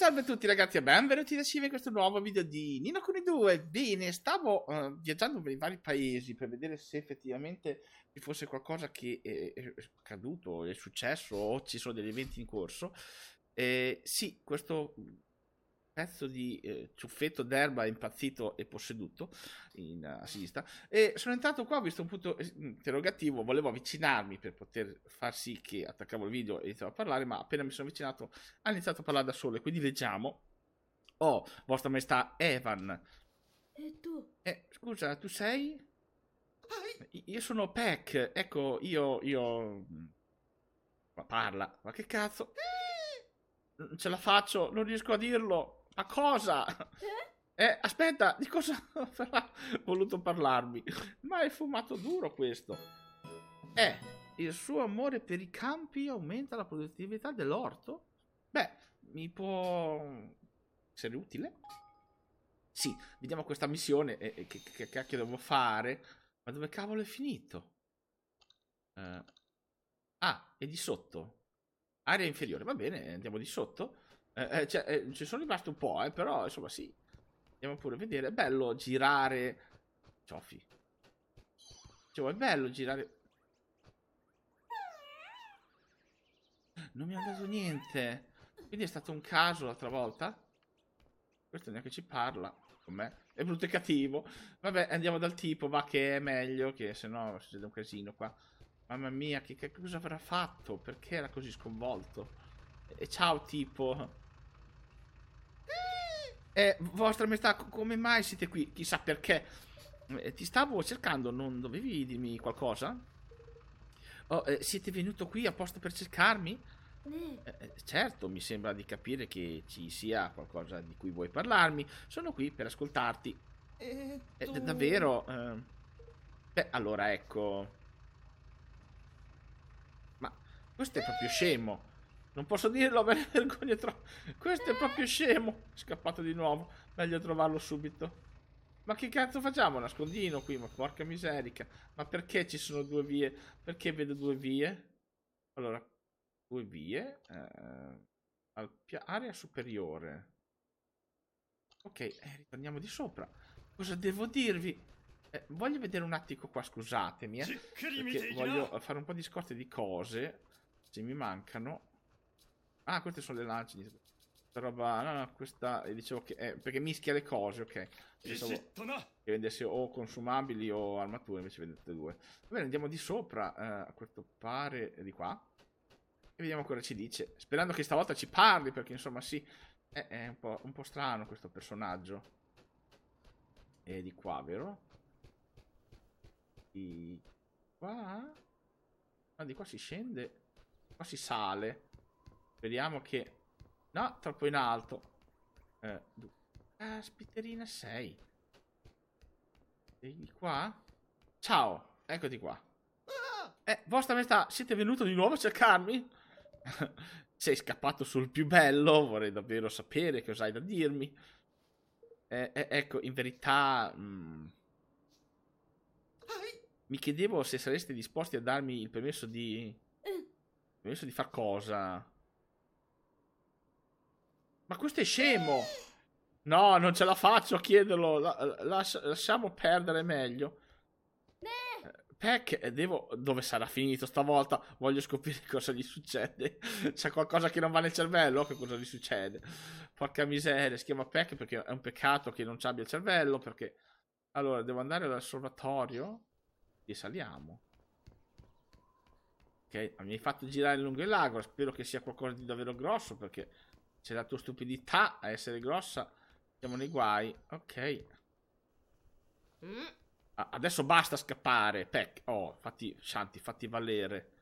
Salve a tutti ragazzi e benvenuti da Sive in questo nuovo video di Nino Kuni 2 Bene, stavo uh, viaggiando per i vari paesi per vedere se effettivamente ci fosse qualcosa che eh, è, è accaduto, è successo o ci sono degli eventi in corso eh, Sì, questo pezzo di eh, ciuffetto d'erba impazzito e posseduto in, eh, a sinistra e sono entrato qua ho visto un punto mm, interrogativo volevo avvicinarmi per poter far sì che attaccavo il video e iniziavo a parlare ma appena mi sono avvicinato ha iniziato a parlare da solo e quindi leggiamo oh vostra maestà Evan e eh, tu? Eh, scusa tu sei? Io sono Peck, ecco, io, io... Mm, ma parla, ma che cazzo? Eh, non ce la faccio, non riesco a dirlo. A cosa? Eh? eh aspetta, di cosa avrà voluto parlarmi? Ma è fumato duro questo. Eh, il suo amore per i campi aumenta la produttività dell'orto? Beh, mi può essere utile? Sì, vediamo questa missione e, eh, che, che, cacchio devo fare. Ma dove cavolo è finito? Eh. ah, è di sotto. Area inferiore, va bene, andiamo di sotto. Eh, eh, cioè, eh, ci sono rimasto un po', eh, però insomma sì. Andiamo pure a vedere. È bello girare... Cioffi. Cioè, è bello girare... Non mi ha dato niente. Quindi è stato un caso l'altra volta. Questo neanche ci parla con me. È brutto e cattivo. Vabbè, andiamo dal tipo, va che è meglio, che se no succede un casino qua. Mamma mia, che, che cosa avrà fatto? Perché era così sconvolto? E ciao tipo. Eh, vostra maestà, come mai siete qui? Chissà perché. Eh, ti stavo cercando, non dovevi dirmi qualcosa? Oh, eh, siete venuto qui apposta per cercarmi? Eh, eh, certo, mi sembra di capire che ci sia qualcosa di cui vuoi parlarmi. Sono qui per ascoltarti. Eh, tu... davvero? Ehm, beh, allora ecco. Ma questo è proprio scemo. Non posso dirlo, me ne vergogno troppo. Questo è proprio scemo. Scappato di nuovo. Meglio trovarlo subito. Ma che cazzo facciamo? Nascondino qui, ma porca miserica. Ma perché ci sono due vie? Perché vedo due vie? Allora, due vie. Eh, al area superiore. Ok, eh, ritorniamo di sopra. Cosa devo dirvi? Eh, voglio vedere un attimo qua, scusatemi. Eh, perché voglio fare un po' di scorte di cose. Se mi mancano. Ah, queste sono le lanci. Questa roba. No, no, questa. Eh, dicevo che. Eh, perché mischia le cose, ok. Pensavo che vendesse o consumabili o armature, invece vedete due. Va bene, andiamo di sopra eh, a questo pare di qua. E vediamo cosa ci dice. Sperando che stavolta ci parli, perché insomma sì. È, è un, po', un po' strano questo personaggio. È di qua, vero? Di qua. Ma ah, di qua si scende. Qua si sale. Speriamo che... No, troppo in alto. Eh, du... Caspiterina ah, 6. Vieni qua. Ciao, eccoti qua. Eh, vostra metà, siete venuto di nuovo a cercarmi? Sei scappato sul più bello, vorrei davvero sapere cosa hai da dirmi. Eh, eh, ecco, in verità... Mh, mm, mi chiedevo se sareste disposti a darmi il permesso di... Il permesso di far cosa? Ma questo è scemo! No, non ce la faccio a chiederlo. La, las, lasciamo perdere meglio. Eh, Peck, devo... Dove sarà finito stavolta? Voglio scoprire cosa gli succede. C'è qualcosa che non va nel cervello? Che cosa gli succede? Porca miseria, si chiama Peck perché è un peccato che non ci abbia il cervello, perché... Allora, devo andare all'osservatorio e saliamo. Ok, mi hai fatto girare lungo il lago, spero che sia qualcosa di davvero grosso perché... C'è la tua stupidità a essere grossa. Siamo nei guai. Ok. Mm. adesso basta scappare, Peck. Oh, fatti, Shanti, fatti valere.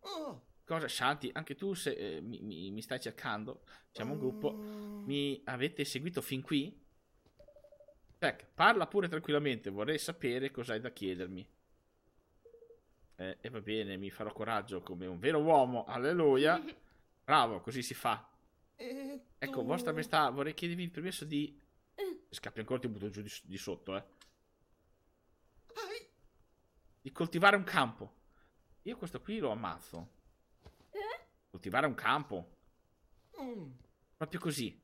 Oh. Cosa, Shanti? Anche tu se, eh, mi, mi, mi, stai cercando. Siamo un gruppo. Mm. Mi avete seguito fin qui? Peck, parla pure tranquillamente. Vorrei sapere cosa hai da chiedermi. Eh, e va bene, mi farò coraggio come un vero uomo. Alleluia. Bravo, così si fa. Eh, ecco, tu... vostra maestà, vorrei chiedervi il permesso di... Eh. Scappi ancora, ti butto giù di, di sotto, eh. Ai. Di coltivare un campo. Io questo qui lo ammazzo. Eh? Coltivare un campo. Mm. Proprio così.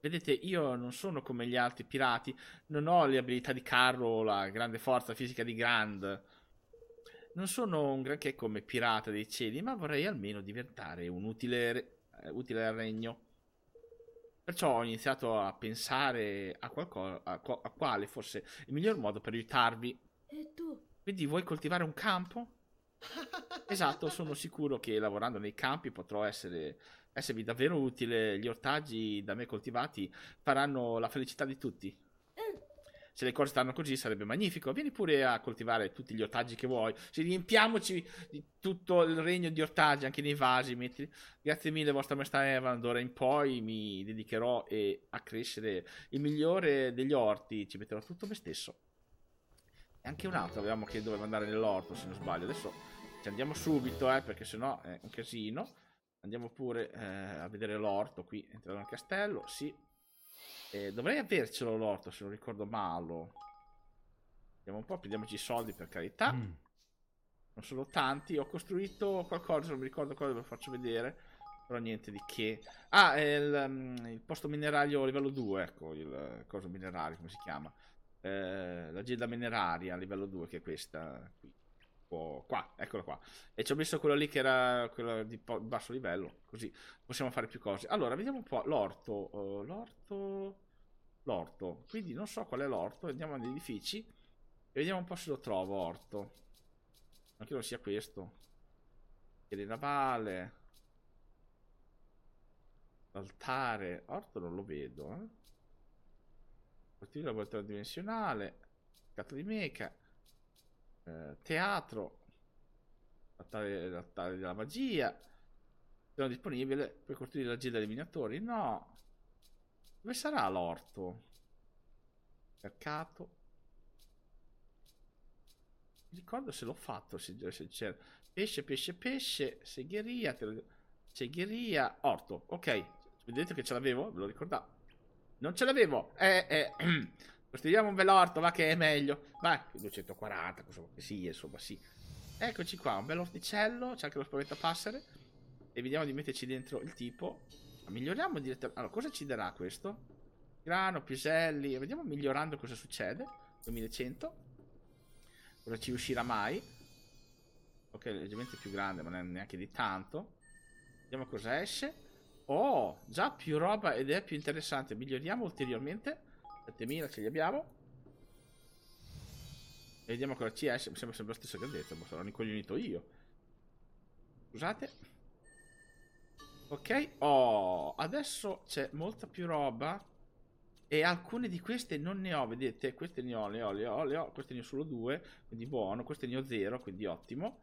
Vedete, io non sono come gli altri pirati, non ho le abilità di carro o la grande forza fisica di Grand. Non sono un granché come pirata dei cieli, ma vorrei almeno diventare un utile re- eh, utile al regno. Perciò ho iniziato a pensare a, qualcosa, a, a quale fosse il miglior modo per aiutarvi. E tu? Quindi vuoi coltivare un campo? esatto, sono sicuro che lavorando nei campi potrò essere, esservi davvero utile. Gli ortaggi da me coltivati faranno la felicità di tutti. Eh, se le cose stanno così sarebbe magnifico, vieni pure a coltivare tutti gli ortaggi che vuoi, se riempiamoci di tutto il regno di ortaggi, anche nei vasi, metti... grazie mille vostra maestà Evan, d'ora in poi mi dedicherò a crescere il migliore degli orti, ci metterò tutto me stesso. E Anche un altro avevamo che doveva andare nell'orto, se non sbaglio, adesso ci andiamo subito, eh, perché sennò è un casino. Andiamo pure eh, a vedere l'orto qui, entrare nel castello, sì, eh, dovrei avercelo l'orto se non ricordo male. Vediamo un po', prendiamoci i soldi per carità. Mm. Non sono tanti. Ho costruito qualcosa, non mi ricordo cosa, ve lo faccio vedere. Però niente di che. Ah, il, um, il, posto minerario livello 2, ecco, il coso minerario, come si chiama? Eh, l'agenda mineraria livello 2, che è questa qui. Oh, qua, eccola qua. E ci ho messo quella lì che era quella di basso livello, così possiamo fare più cose. Allora, vediamo un po'. L'orto, uh, l'orto l'orto. Quindi non so qual è l'orto, andiamo negli edifici e vediamo un po' se lo trovo orto. Non credo sia questo. Chiede navale. L'altare. Orto non lo vedo, eh. Portino volta dimensionale. Mercato di meca. Eh, teatro. L'altare, l'altare della magia. Sono disponibile per costruire la gilda dei minatori? No. Dove sarà l'orto? Mercato. Mi ricordo se l'ho fatto, se, se c'era. Pesce, pesce, pesce, segheria, te... segheria, orto. Ok, vedete che ce l'avevo? Ve lo ricordavo. Non ce l'avevo! Eh, eh, costruiamo un velorto, va che è meglio. Vai, 240, cosa insomma, sì, insomma, sì. Eccoci qua, un bel orticello, c'è anche lo spaventapassere. E vediamo di metterci dentro il tipo. Miglioriamo direttamente. Allora, cosa ci darà questo? Grano, piselli. Vediamo migliorando cosa succede. 2100. Cosa ci uscirà mai? Ok, leggermente più grande, ma neanche di tanto. Vediamo cosa esce. Oh, già più roba ed è più interessante. Miglioriamo ulteriormente. 7000 ce li abbiamo. E vediamo cosa ci esce. Mi sembra sempre la stessa grandezza, ma sarò incoglionito io. Scusate. Ok, oh, adesso c'è molta più roba e alcune di queste non ne ho, vedete, queste ne ho, le ho, le ho, le ho, queste ne ho solo due, quindi buono, queste ne ho zero, quindi ottimo.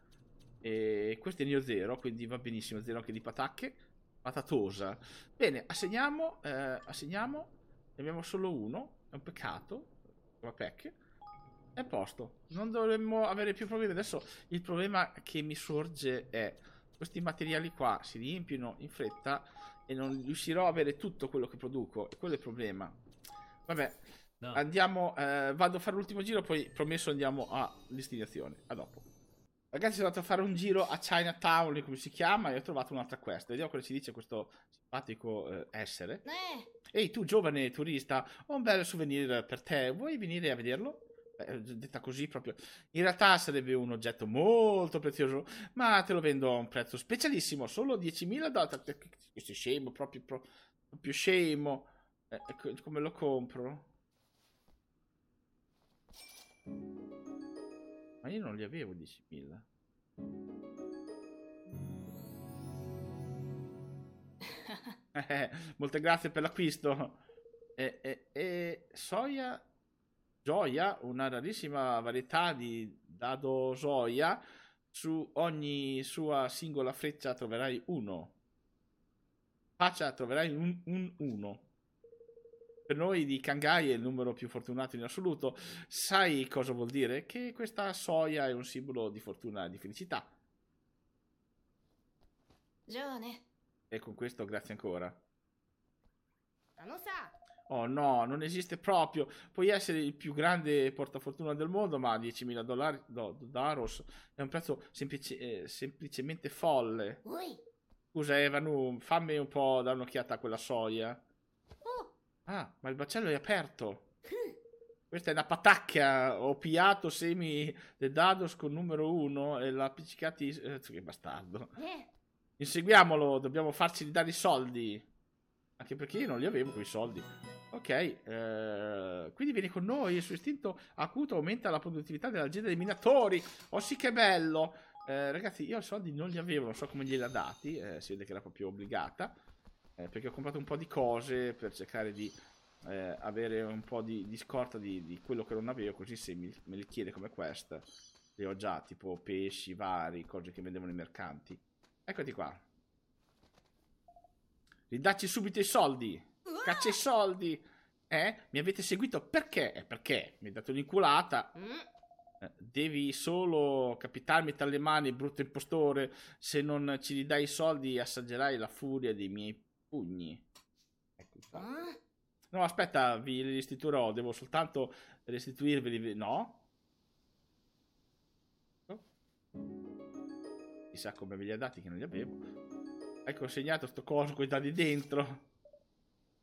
E queste ne ho zero, quindi va benissimo, zero anche di patacche, patatosa. Bene, assegniamo, eh, assegniamo, ne abbiamo solo uno, è un peccato, come pack. È posto, non dovremmo avere più problemi. Adesso il problema che mi sorge è questi materiali qua si riempiono in fretta e non riuscirò a avere tutto quello che produco. quello è il problema. Vabbè, no. andiamo, eh, vado a fare l'ultimo giro, poi promesso andiamo a A dopo. Ragazzi, sono andato a fare un giro a Chinatown, come si chiama, e ho trovato un'altra quest. Vediamo cosa ci dice questo simpatico eh, essere. Eh. Ehi, tu giovane turista, ho un bel souvenir per te. Vuoi venire a vederlo? Eh, detta così proprio, in realtà sarebbe un oggetto molto prezioso, ma te lo vendo a un prezzo specialissimo, solo 10.000 dollari. Questo è scemo, proprio, proprio scemo. Eh, come lo compro? Ma io non li avevo 10.000. Eh, eh, molte grazie per l'acquisto. Eh, eh, soia gioia, una rarissima varietà di dado gioia. Su ogni sua singola freccia troverai uno. Faccia troverai un, un uno. Per noi di Kangai è il numero più fortunato in assoluto. Sai cosa vuol dire? Che questa soia è un simbolo di fortuna e di felicità. Giovane. E con questo grazie ancora. Non Tanosa. Oh no, non esiste proprio. Puoi essere il più grande portafortuna del mondo, ma 10.000 dollari do, daros è un prezzo semplice, eh, semplicemente folle. Ui. Scusa, Evanu, fammi un po' dare un'occhiata a quella soia. Oh. Ah, ma il baccello è aperto. Hm. Questa è una patacca. Ho piato semi de dados con numero uno e l'ha appiccicato. Eh, che bastardo. Eh. Inseguiamolo, dobbiamo farci dare i soldi. Anche perché io non li avevo quei soldi. Ok, eh, quindi vieni con noi. Il suo istinto acuto aumenta la produttività dell'azienda dei minatori. Oh sì, che bello! Eh, ragazzi, io i soldi non li avevo, non so come gliela dati. Eh, si vede che era proprio obbligata. Eh, perché ho comprato un po' di cose per cercare di eh, avere un po' di, di scorta di, di, quello che non avevo. Così se mi, me li chiede come questa, le ho già, tipo pesci vari, cose che vendevano i mercanti. Eccoti qua. Ridacci subito i soldi! Caccia i soldi! Eh? Mi avete seguito perché? Eh, perché? Mi hai dato un'inculata. Mm. Eh, devi solo capitarmi tra le mani, brutto impostore. Se non ci ridai i soldi, assaggerai la furia dei miei pugni. Ecco qua. Ah. No, aspetta, vi restituirò. Devo soltanto restituirveli. No? Oh. Chissà come ve li ha dati che non li avevo. Hai consegnato sto coso che di dentro?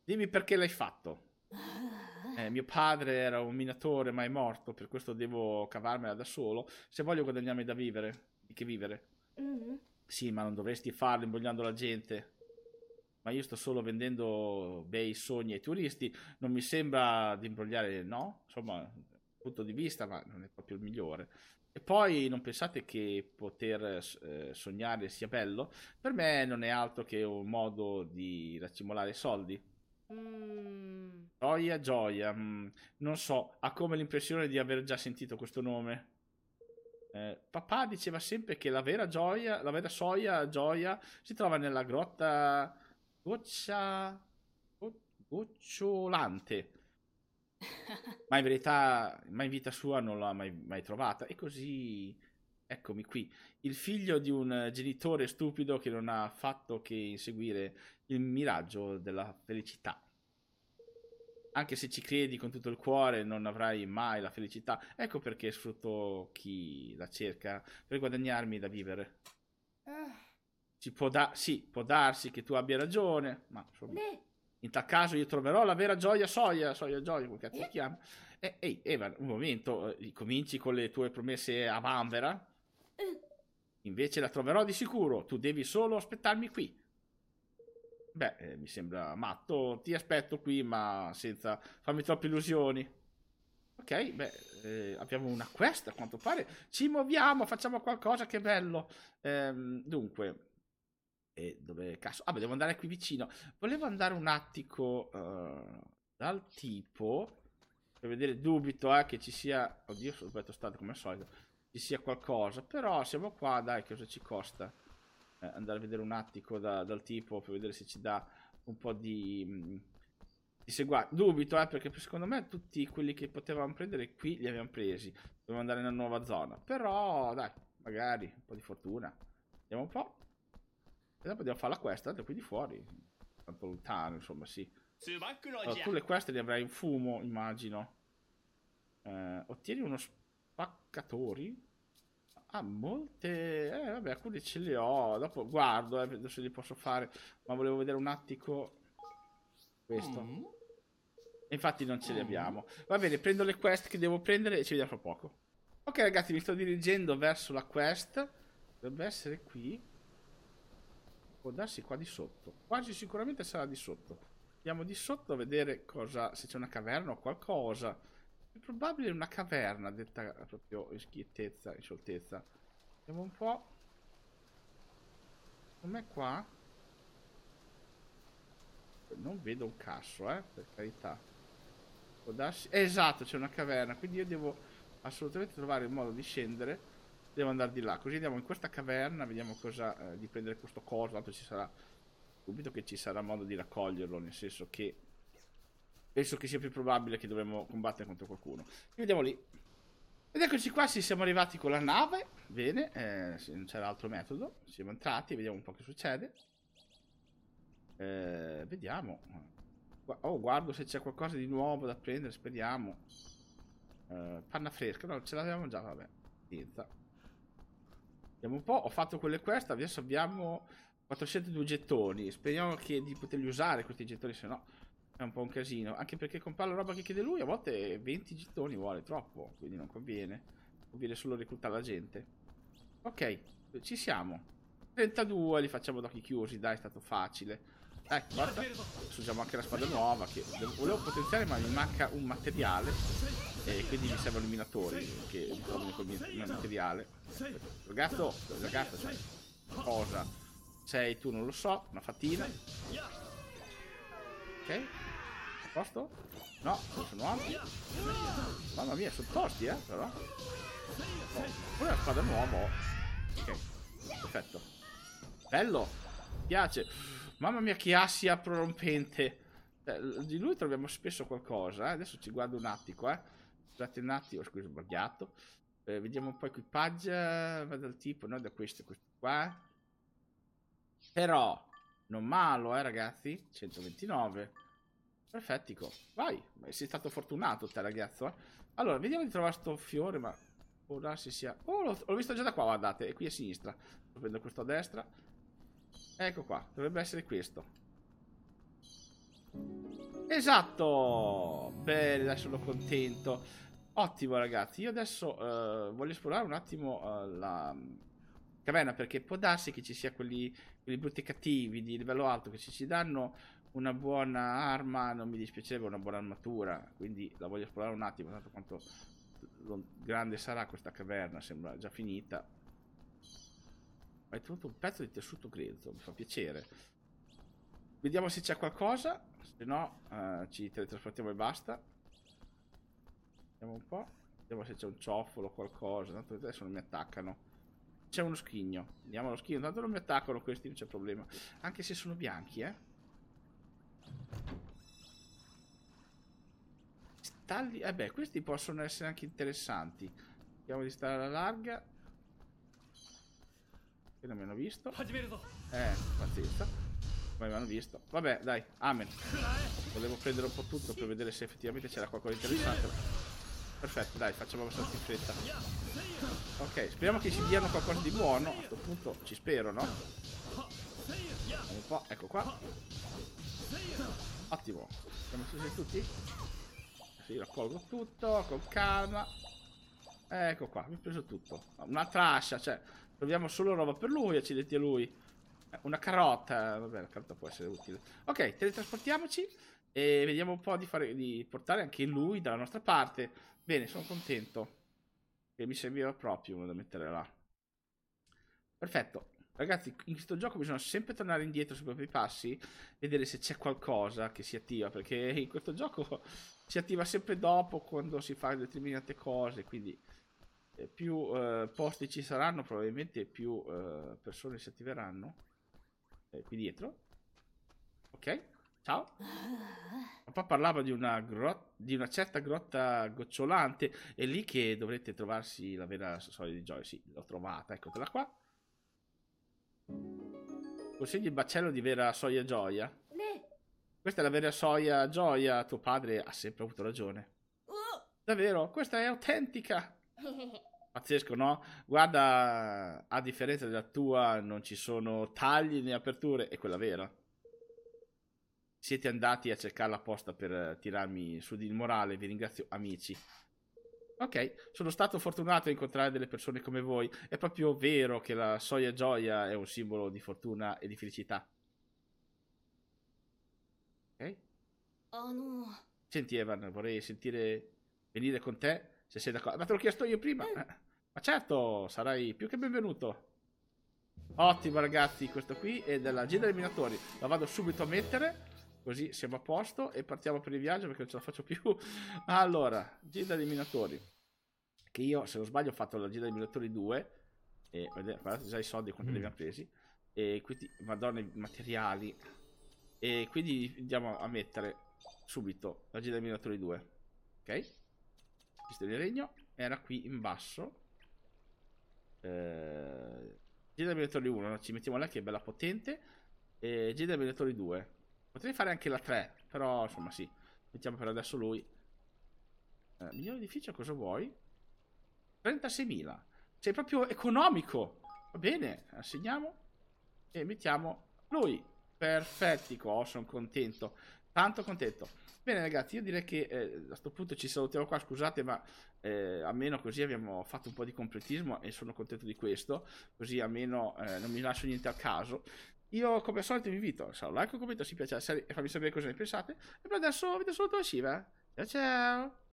Dimmi perché l'hai fatto. Eh, mio padre era un minatore ma è morto, per questo devo cavarmela da solo. Se voglio guadagnarmi da vivere, di che vivere? Mm-hmm. Sì, ma non dovresti farlo imbogliando la gente. Ma io sto solo vendendo bei sogni ai turisti. Non mi sembra di imbrogliare, no? Insomma, punto di vista, ma non è proprio il migliore. E poi non pensate che poter eh, sognare sia bello? Per me non è altro che un modo di raccimolare soldi. Mm. Gioia, gioia. Mm. Non so, ha come l'impressione di aver già sentito questo nome. Eh, papà diceva sempre che la vera gioia, la vera soia gioia si trova nella grotta goccia gocciolante ma in verità mai in vita sua non l'ha mai, mai trovata. E così, eccomi qui, il figlio di un genitore stupido che non ha fatto che inseguire il miraggio della felicità. Anche se ci credi con tutto il cuore, non avrai mai la felicità. Ecco perché sfrutto chi la cerca per guadagnarmi da vivere. Ah. Ci può da- sì, può darsi che tu abbia ragione, ma insomma... In tal caso io troverò la vera gioia soia, soia gioia, come cazzo si eh. chiama. E, ehi, Eva, un momento, eh, cominci con le tue promesse a vanvera? Eh. Invece la troverò di sicuro, tu devi solo aspettarmi qui. Beh, eh, mi sembra matto, ti aspetto qui, ma senza farmi troppe illusioni. Ok, beh, eh, abbiamo una quest a quanto pare. Ci muoviamo, facciamo qualcosa, che bello. Ehm, dunque, e dove cazzo? Ah, devo andare qui vicino. Volevo andare un attico uh, dal tipo per vedere dubito eh, che ci sia. Oddio, sono detto stato come al solito. Ci sia qualcosa. Però siamo qua, dai, che cosa ci costa? Eh, andare a vedere un attico da, dal tipo per vedere se ci dà un po' di. Mh, mm, di segua... Dubito, eh, perché secondo me tutti quelli che potevamo prendere qui li abbiamo presi. Dobbiamo andare in una nuova zona. Però, dai, magari un po' di fortuna. Vediamo un po'. E dopo devo fare la quest, da qui di fuori. Tanto lontano, insomma, sì. Allora, tu le quest le avrai in fumo, immagino. Eh, ottieni uno spaccatori. Ah, molte... Eh, vabbè, alcune ce le ho. Dopo guardo, eh, vedo se li posso fare. Ma volevo vedere un attico... Questo. Mm. Infatti non ce mm. li abbiamo. Va bene, prendo le quest che devo prendere e ci vediamo fra poco. Ok ragazzi, mi sto dirigendo verso la quest. Dovrebbe essere qui può darsi qua di sotto. Quasi sicuramente sarà di sotto. Andiamo di sotto a vedere cosa, se c'è una caverna o qualcosa. È probabile una caverna, detta proprio in schiettezza, in scioltezza. Vediamo un po'. Com'è qua? Non vedo un cazzo, eh, per carità. Può darsi... esatto, c'è una caverna, quindi io devo assolutamente trovare il modo di scendere devo andare di là. Così andiamo in questa caverna, vediamo cosa eh, di prendere questo coso. Tanto ci sarà dubito che ci sarà modo di raccoglierlo, nel senso che penso che sia più probabile che dovremmo combattere contro qualcuno. Vediamo lì. Ed eccoci qua, sì, siamo arrivati con la nave. Bene, eh, non c'era altro metodo. Siamo entrati, vediamo un po' che succede. Eh, vediamo. Oh, guardo se c'è qualcosa di nuovo da prendere, speriamo. Eh, panna fresca, no, ce l'avevamo già, vabbè. Niente. Vediamo un po', ho fatto quelle quest, adesso abbiamo 402 gettoni. Speriamo che, di poterli usare questi gettoni, se no è un po' un casino. Anche perché comprare la roba che chiede lui, a volte 20 gettoni vuole troppo, quindi non conviene. Conviene solo reclutare la gente. Ok, ci siamo. 32 li facciamo d'occhi chiusi, dai, è stato facile. Ecco, guarda, usiamo anche la spada nuova che volevo potenziare ma mi manca un materiale e quindi mi servono i minatori che trovano il mio materiale. Ragazzo, ragazzo, cioè, cosa? Sei tu, non lo so, una fatina. Ok? A posto? No, sono ampi. Mamma mia, sono tosti, eh, però. Oh, pure la spada nuova. Ok, perfetto. Bello! piace. Mamma mia, che assia prorompente. Di lui troviamo spesso qualcosa. Eh. Adesso ci guardo un attimo, eh. Aspettate un attimo, scusa, ho sbagliato. Eh, vediamo un po' equipaggio. Eh, va dal tipo, no, da questo, questo qua. Però, non malo, eh, ragazzi. 129. Perfettico. Vai, sei stato fortunato te, ragazzo. Eh. Allora, vediamo di trovare sto fiore, ma... Ora darsi sia... Oh, l'ho, visto già da qua, guardate. E qui a sinistra. Prendo questo a destra. Ecco qua. Dovrebbe essere questo. Esatto! Bene, adesso sono contento. Ottimo ragazzi, io adesso uh, voglio esplorare un attimo uh, la mm, caverna perché può darsi che ci sia quelli, quelli brutti cattivi di livello alto che ci, ci danno una buona arma, non mi dispiacerebbe una buona armatura, quindi la voglio esplorare un attimo, tanto quanto grande sarà questa caverna, sembra già finita. Hai trovato un pezzo di tessuto grezzo, mi fa piacere. Vediamo se c'è qualcosa, se no uh, ci teletrasportiamo e basta. Vediamo un po'. Vediamo se c'è un ciofolo o qualcosa. Tanto adesso non mi attaccano. C'è uno schigno. Vediamo lo schigno. Tanto non mi attaccano questi, non c'è problema. Anche se sono bianchi, eh. Stalli... Eh beh, questi possono essere anche interessanti. Cerchiamo di stare alla larga. Che non mi hanno visto. Eh, pazienza. Ma mi hanno visto. Vabbè, dai, amen. Eh. Volevo prendere un po' tutto per vedere se effettivamente c'era qualcosa di interessante. Eh. Perfetto, dai, facciamo abbastanza in fretta. Ok, speriamo che ci diano qualcosa di buono. A questo punto ci spero, no? Un po', ecco qua. Ottimo. Siamo chiusi tutti? Sì, raccolgo tutto, con calma. Ecco qua, mi ha preso tutto. Un'altra ascia, cioè, troviamo solo roba per lui, accidenti a lui. Una carota, eh, vabbè, la carota può essere utile. Ok, teletrasportiamoci. E vediamo un po' di, fare, di portare anche lui dalla nostra parte. Bene, sono contento. Che mi serviva proprio uno da mettere là. Perfetto. Ragazzi, in questo gioco bisogna sempre tornare indietro sui propri passi, vedere se c'è qualcosa che si attiva, perché in questo gioco si attiva sempre dopo quando si fa determinate cose, quindi eh, più eh, posti ci saranno, probabilmente più eh, persone si attiveranno. Eh, qui dietro. Ok. Ciao. Ah. Papà parlava di una, grot- di una, certa grotta gocciolante. È lì che dovrete trovarsi la vera storia di Joy. Sì, l'ho trovata, Eccola qua. Consigli il baccello di vera soia gioia. Ne. Questa è la vera soia gioia. Tuo padre ha sempre avuto ragione. Oh. Davvero, questa è autentica. Pazzesco, no? Guarda, a differenza della tua, non ci sono tagli né aperture. È quella vera siete andati a cercarla apposta per tirarmi su di morale, vi ringrazio amici. Ok, sono stato fortunato a incontrare delle persone come voi, è proprio vero che la soia gioia è un simbolo di fortuna e di felicità. Ok? Oh no. Senti Evan, vorrei sentire venire con te, se sei d'accordo. Ma te l'ho chiesto io prima. Eh. Ma certo, sarai più che benvenuto. Ottimo ragazzi, questo qui è della G dei Minatori, la vado subito a mettere Così siamo a posto e partiamo per il viaggio perché non ce la faccio più. allora, Gilda dei Minatori. Che io, se non sbaglio, ho fatto la Gilda dei Minatori 2. E guardate già i soldi quanti mm. li abbiamo mm. presi. E quindi, madonna, i materiali. E quindi andiamo a mettere subito la Gilda dei Minatori 2. Ok? Pista di regno. Era qui in basso. Eh, dei Minatori 1, ci mettiamo là che è bella potente. E dei Minatori 2. Potrei fare anche la 3, però insomma sì. Mettiamo per adesso lui. Eh, miglior edificio cosa vuoi? 36.000. Sei proprio economico. Va bene, assegniamo e mettiamo lui. Perfettico, oh, sono contento. Tanto contento. Bene ragazzi, io direi che eh, a questo punto ci salutiamo qua, scusate, ma eh, almeno così abbiamo fatto un po' di completismo e sono contento di questo, così almeno eh, non mi lascio niente a caso. Io come al solito vi invito a lasciare un like, un commento se vi piace la serie e fammi sapere cosa ne pensate. E per adesso vi do saluto da Shiva. Ciao ciao!